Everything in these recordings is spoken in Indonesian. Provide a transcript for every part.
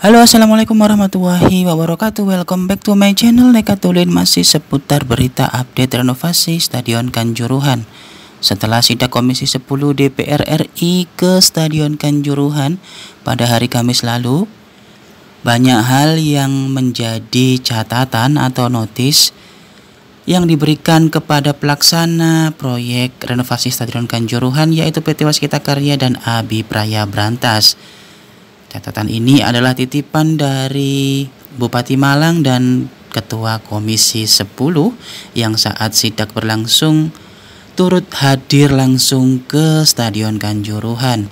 Halo assalamualaikum warahmatullahi wabarakatuh Welcome back to my channel Nekatulin masih seputar berita update renovasi Stadion Kanjuruhan Setelah sidak Komisi 10 DPR RI ke Stadion Kanjuruhan pada hari Kamis lalu Banyak hal yang menjadi catatan atau notis yang diberikan kepada pelaksana proyek renovasi Stadion Kanjuruhan yaitu PT Waskita Karya dan Abi Praya Brantas Catatan ini adalah titipan dari Bupati Malang dan Ketua Komisi 10 yang saat sidak berlangsung turut hadir langsung ke Stadion Kanjuruhan.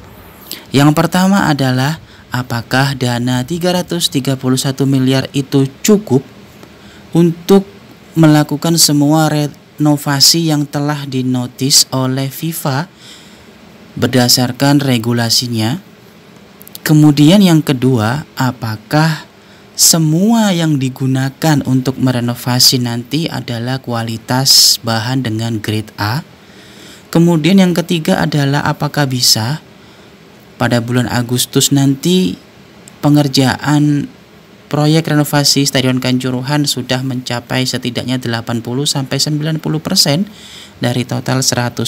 Yang pertama adalah apakah dana 331 miliar itu cukup untuk melakukan semua renovasi yang telah dinotis oleh FIFA berdasarkan regulasinya Kemudian yang kedua, apakah semua yang digunakan untuk merenovasi nanti adalah kualitas bahan dengan grade A? Kemudian yang ketiga adalah apakah bisa pada bulan Agustus nanti pengerjaan proyek renovasi Stadion Kanjuruhan sudah mencapai setidaknya 80 sampai 90% dari total 100%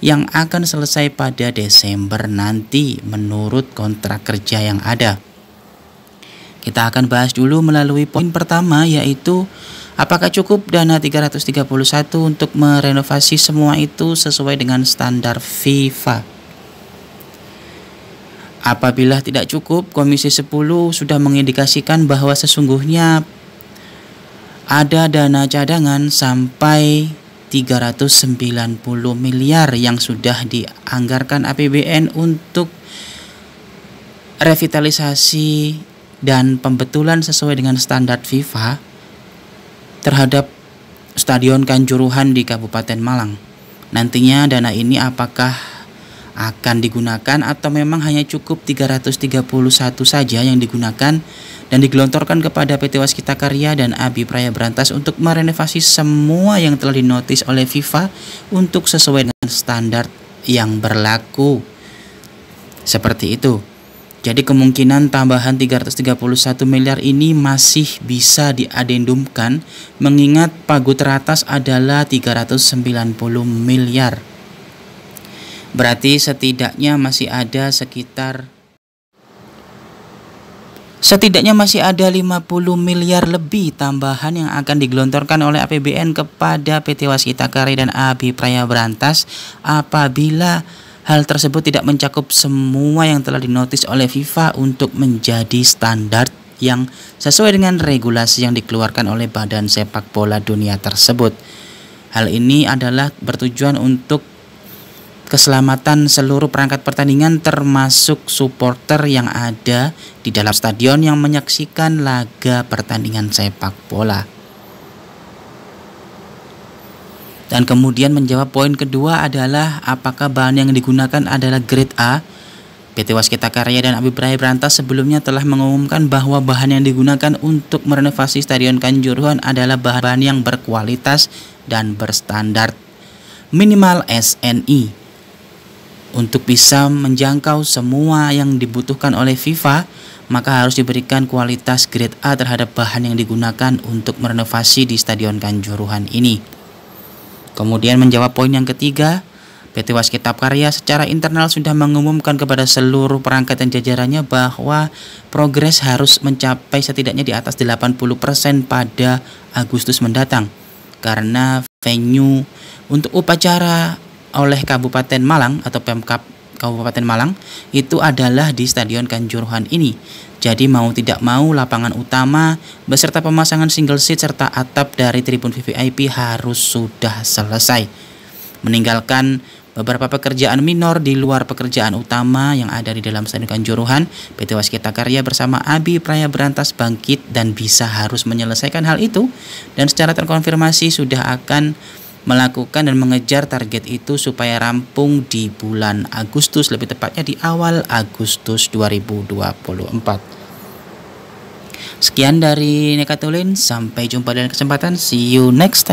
yang akan selesai pada Desember nanti menurut kontrak kerja yang ada. Kita akan bahas dulu melalui poin pertama yaitu apakah cukup dana 331 untuk merenovasi semua itu sesuai dengan standar FIFA. Apabila tidak cukup, Komisi 10 sudah mengindikasikan bahwa sesungguhnya ada dana cadangan sampai 390 miliar yang sudah dianggarkan APBN untuk revitalisasi dan pembetulan sesuai dengan standar FIFA terhadap Stadion Kanjuruhan di Kabupaten Malang. Nantinya dana ini apakah akan digunakan atau memang hanya cukup 331 saja yang digunakan dan digelontorkan kepada PT Waskita Karya dan Abi Praya Berantas untuk merenovasi semua yang telah dinotis oleh FIFA untuk sesuai dengan standar yang berlaku. Seperti itu. Jadi kemungkinan tambahan 331 miliar ini masih bisa diadendumkan mengingat pagu teratas adalah 390 miliar. Berarti setidaknya masih ada sekitar setidaknya masih ada 50 miliar lebih tambahan yang akan digelontorkan oleh APBN kepada PT Waskita Karya dan Abi Praya Berantas apabila hal tersebut tidak mencakup semua yang telah dinotis oleh FIFA untuk menjadi standar yang sesuai dengan regulasi yang dikeluarkan oleh Badan Sepak Bola Dunia tersebut. Hal ini adalah bertujuan untuk keselamatan seluruh perangkat pertandingan termasuk supporter yang ada di dalam stadion yang menyaksikan laga pertandingan sepak bola. Dan kemudian menjawab poin kedua adalah apakah bahan yang digunakan adalah grade A? PT Waskita Karya dan Abi Prahi Brantas sebelumnya telah mengumumkan bahwa bahan yang digunakan untuk merenovasi Stadion Kanjuruhan adalah bahan-bahan yang berkualitas dan berstandar minimal SNI. Untuk bisa menjangkau semua yang dibutuhkan oleh FIFA, maka harus diberikan kualitas grade A terhadap bahan yang digunakan untuk merenovasi di Stadion Kanjuruhan ini. Kemudian menjawab poin yang ketiga, PT Waskita Karya secara internal sudah mengumumkan kepada seluruh perangkat dan jajarannya bahwa progres harus mencapai setidaknya di atas 80% pada Agustus mendatang. Karena venue untuk upacara oleh Kabupaten Malang atau Pemkap Kabupaten Malang itu adalah di Stadion Kanjuruhan ini. Jadi mau tidak mau lapangan utama beserta pemasangan single seat serta atap dari tribun VVIP harus sudah selesai. Meninggalkan beberapa pekerjaan minor di luar pekerjaan utama yang ada di dalam Stadion Kanjuruhan, PT Waskita Karya bersama Abi Praya Berantas bangkit dan bisa harus menyelesaikan hal itu dan secara terkonfirmasi sudah akan melakukan dan mengejar target itu supaya rampung di bulan Agustus lebih tepatnya di awal Agustus 2024 Sekian dari Nekatulin, sampai jumpa dalam kesempatan. See you next time.